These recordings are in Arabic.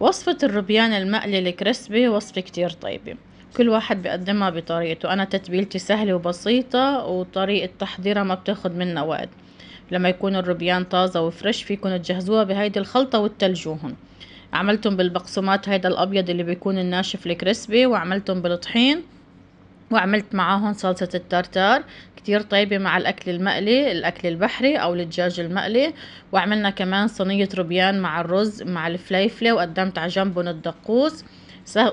وصفة الروبيان المقلي الكريسبي وصفة كتير طيبة كل واحد بيقدمها بطريقته أنا تتبيلتي سهلة وبسيطة وطريقة تحضيرها ما بتاخد منا وقت لما يكون الروبيان طازة وفريش فيكن تجهزوها بهيدي الخلطة وتلجوهن عملتهم بالبقسومات هيدا الأبيض اللي بيكون الناشف الكريسبي وعملتهم بالطحين وعملت معاهم صلصة التارتار كتير طيبة مع الأكل المقلي الأكل البحري أو الدجاج المقلي وعملنا كمان صينية روبيان مع الرز مع الفليفلة وقدمت على جنبهم الدقوس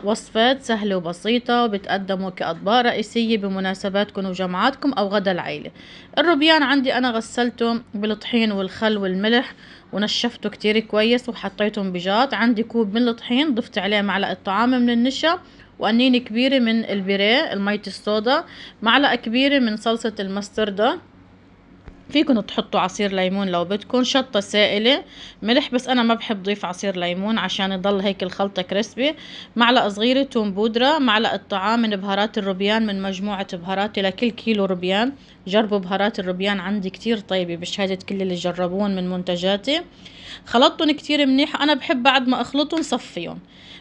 وصفات سهلة وبسيطة وبتقدموا كأطباق رئيسية بمناسباتكم وجمعاتكم أو غدا العيلة الروبيان عندي أنا غسلته بالطحين والخل والملح ونشفته كتير كويس وحطيتهم بجات عندي كوب من الطحين ضفت عليه معلقة طعام من النشا وقنينة كبيرة من البيريه المية الصودا معلقة كبيرة من صلصة المستردة فيكن تحطوا عصير ليمون لو بدكم شطة سائلة ملح بس أنا ما بحب ضيف عصير ليمون عشان يضل هيك الخلطة كريسبي معلقة صغيرة توم بودرة معلقة طعام من بهارات الروبيان من مجموعة بهاراتي لكل كيلو روبيان جربوا بهارات الروبيان عندي كتير طيبة بشهادة كل اللي جربون من منتجاتي خلطتهم كتير منيح انا بحب بعد ما اخلطهم صفيهم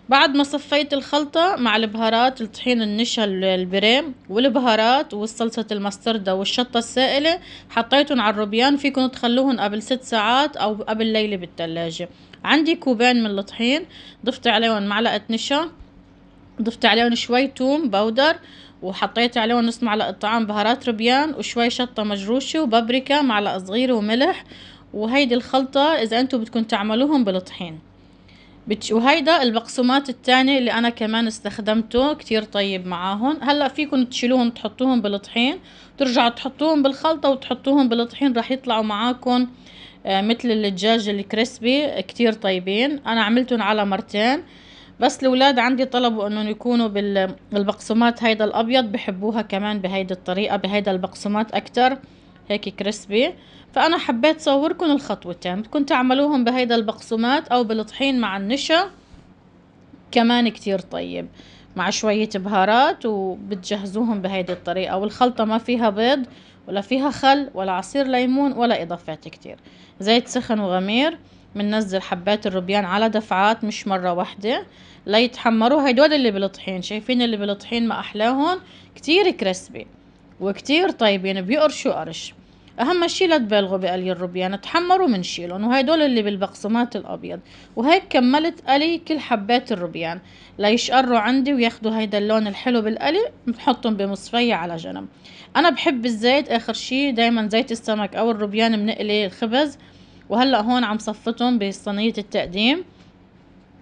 بعد ما صفيت الخلطة مع البهارات الطحين النشا البريم والبهارات والصلصة المستردة والشطة السائلة حطيتهم على الروبيان فيكن تخلوهم قبل ست ساعات او قبل ليلة بالتلاجة عندي كوبين من الطحين ضفت عليهم معلقة نشا ضفت عليهم شوي توم بودر وحطيت عليهم نص معلقة طعام بهارات ربيان وشوي شطة مجروشة وبابريكا معلقة صغيرة وملح وهيدي الخلطة اذا انتوا بتكون تعملوهم بالطحين بتش... وهيدا البقسومات التاني اللي انا كمان استخدمته كتير طيب معاهم هلا فيكم تشيلوهم تحطوهم بالطحين ترجعوا تحطوهم بالخلطة وتحطوهم بالطحين راح يطلعوا معاكم آه مثل الدجاج الكريسبي كتير طيبين انا عملتهم على مرتين بس الاولاد عندي طلبوا انهم يكونوا بالبقسومات هيدا الابيض بحبوها كمان بهيدي الطريقة بهيدا البقسومات اكتر هيك كريسبي فأنا حبيت صوركم الخطوتين بدكم تعملوهم بهيدا البقسومات أو بالطحين مع النشا كمان كتير طيب مع شوية بهارات وبتجهزوهم بهيدي الطريقة والخلطة ما فيها بيض ولا فيها خل ولا عصير ليمون ولا إضافات كتير زيت سخن وغمير مننزل حبات الروبيان على دفعات مش مرة واحدة ليتحمروا هدول اللي بالطحين شايفين اللي بالطحين ما أحلاهم كتير كريسبي وكتير طيبين بيقرشوا قرش اهم شي لا تبالغوا بقلي الروبيان يعني تحمروا وهي دول اللي بالبقسمات الابيض وهيك كملت قلي كل حبات الروبيان يعني ليشقروا عندي وياخدوا هيدا اللون الحلو بالقلي بنحطهم بمصفية على جنب انا بحب الزيت اخر شي دايما زيت السمك او الروبيان بنقلي الخبز وهلا هون عم صفتهم بصينية التقديم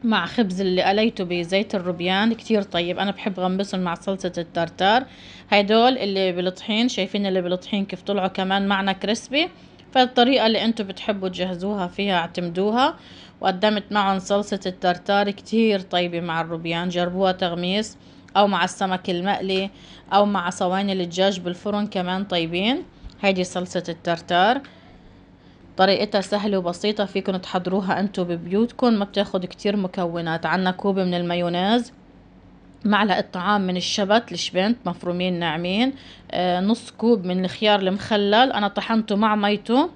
مع خبز اللي قليته بزيت الروبيان كتير طيب انا بحب غمسهم مع صلصة الترتار هيدول اللي بالطحين شايفين اللي بالطحين كيف طلعوا كمان معنا كريسبي فالطريقة اللي انتو بتحبوا تجهزوها فيها اعتمدوها وقدمت معهم صلصة الترتار كتير طيبة مع الروبيان جربوها تغميس او مع السمك المقلي او مع صواني الدجاج بالفرن كمان طيبين هيدي صلصة الترتار طريقتها سهلة وبسيطة فيكن تحضروها انتو ببيوتكن ما بتاخد كتير مكونات عنا كوب من المايونيز معلقة طعام من الشبت الشبنت مفرومين ناعمين آه نص كوب من الخيار المخلل انا طحنته مع ميته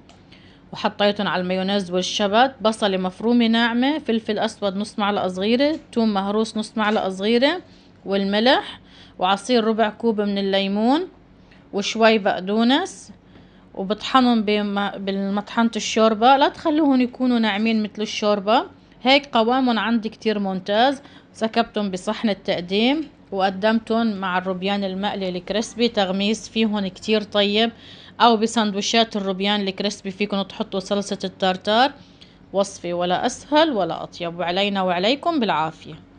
وحطيتهم على المايونيز والشبت بصلة مفرومة ناعمة فلفل أسود نص معلقة صغيرة توم مهروس نص معلقة صغيرة والملح وعصير ربع كوب من الليمون وشوي بقدونس وبطحنهم بالمطحنة الشوربة لا تخلوهم يكونوا ناعمين مثل الشوربة هيك قوامهم عندي كتير ممتاز سكبتهم بصحن التقديم وقدمتهم مع الروبيان المقلي الكريسبي تغميس فيهم كتير طيب او بسندويشات الروبيان الكريسبي فيكم تحطوا صلصة التارتار وصفي ولا اسهل ولا اطيب وعلينا وعليكم بالعافية